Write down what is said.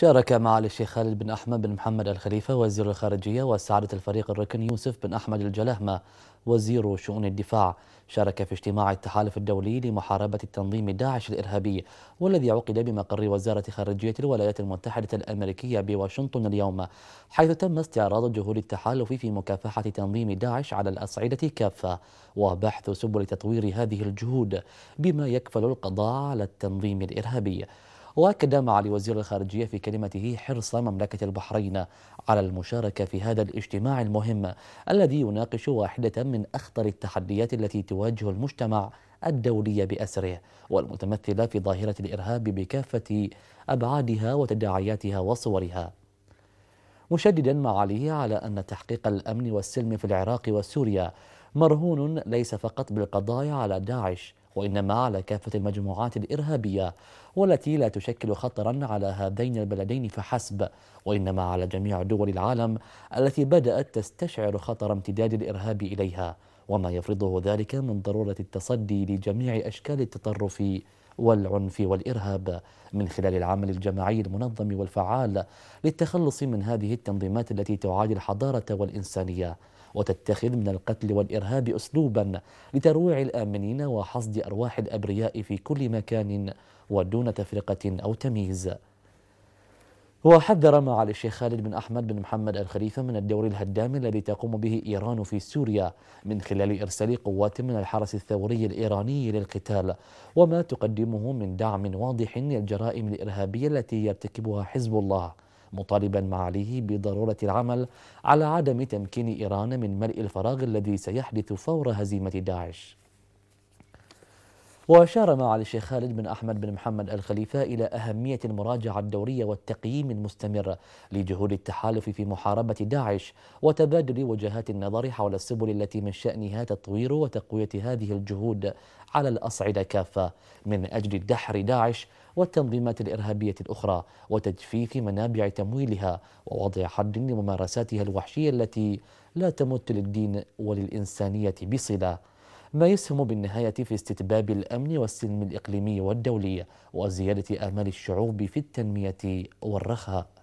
شارك معالي الشيخ خالد بن أحمد بن محمد الخليفة وزير الخارجية وسعادة الفريق الركن يوسف بن أحمد الجلهمة وزير شؤون الدفاع شارك في اجتماع التحالف الدولي لمحاربة التنظيم داعش الإرهابي والذي عقد بمقر وزارة خارجية الولايات المتحدة الأمريكية بواشنطن اليوم حيث تم استعراض جهود التحالف في مكافحة تنظيم داعش على الأصعدة كافة وبحث سبل تطوير هذه الجهود بما يكفل القضاء على التنظيم الإرهابي وأكد معالي وزير الخارجية في كلمته حرص مملكة البحرين على المشاركة في هذا الاجتماع المهم الذي يناقش واحدة من أخطر التحديات التي تواجه المجتمع الدولي بأسره والمتمثلة في ظاهرة الإرهاب بكافة أبعادها وتداعياتها وصورها مشددا معاليه على أن تحقيق الأمن والسلم في العراق وسوريا مرهون ليس فقط بالقضاء على داعش وإنما على كافة المجموعات الإرهابية والتي لا تشكل خطرا على هذين البلدين فحسب وإنما على جميع دول العالم التي بدأت تستشعر خطر امتداد الإرهاب إليها وما يفرضه ذلك من ضرورة التصدي لجميع أشكال التطرف والعنف والإرهاب من خلال العمل الجماعي المنظم والفعال للتخلص من هذه التنظيمات التي تعادي الحضارة والإنسانية وتتخذ من القتل والإرهاب أسلوبا لترويع الآمنين وحصد أرواح الأبرياء في كل مكان ودون تفرقة أو تمييز وحذر معالي الشيخ خالد بن أحمد بن محمد الخليفة من الدور الهدام الذي تقوم به إيران في سوريا من خلال إرسال قوات من الحرس الثوري الإيراني للقتال وما تقدمه من دعم واضح للجرائم الإرهابية التي يرتكبها حزب الله مطالبا معاليه بضرورة العمل على عدم تمكين إيران من ملء الفراغ الذي سيحدث فور هزيمة داعش وأشار معالي الشيخ خالد بن أحمد بن محمد الخليفة إلى أهمية المراجعة الدورية والتقييم المستمر لجهود التحالف في محاربة داعش وتبادل وجهات النظر حول السبل التي من شأنها تطوير وتقوية هذه الجهود على الأصعدة كافة من أجل دحر داعش والتنظيمات الإرهابية الأخرى وتجفيف منابع تمويلها ووضع حد لممارساتها الوحشية التي لا تمت للدين وللإنسانية بصلة ما يسهم بالنهاية في استتباب الأمن والسلم الإقليمي والدولي وزيادة آمال الشعوب في التنمية والرخاء